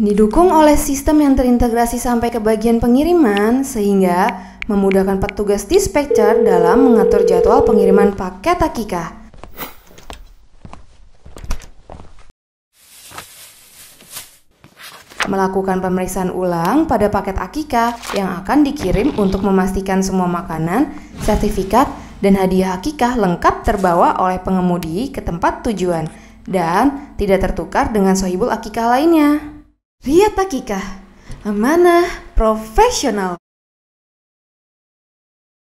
Didukung oleh sistem yang terintegrasi sampai ke bagian pengiriman, sehingga memudahkan petugas dispatcher dalam mengatur jadwal pengiriman paket akikah. melakukan pemeriksaan ulang pada paket akikah yang akan dikirim untuk memastikan semua makanan, sertifikat, dan hadiah akikah lengkap terbawa oleh pengemudi ke tempat tujuan dan tidak tertukar dengan sohibul akikah lainnya. Ria Takika, amanah profesional.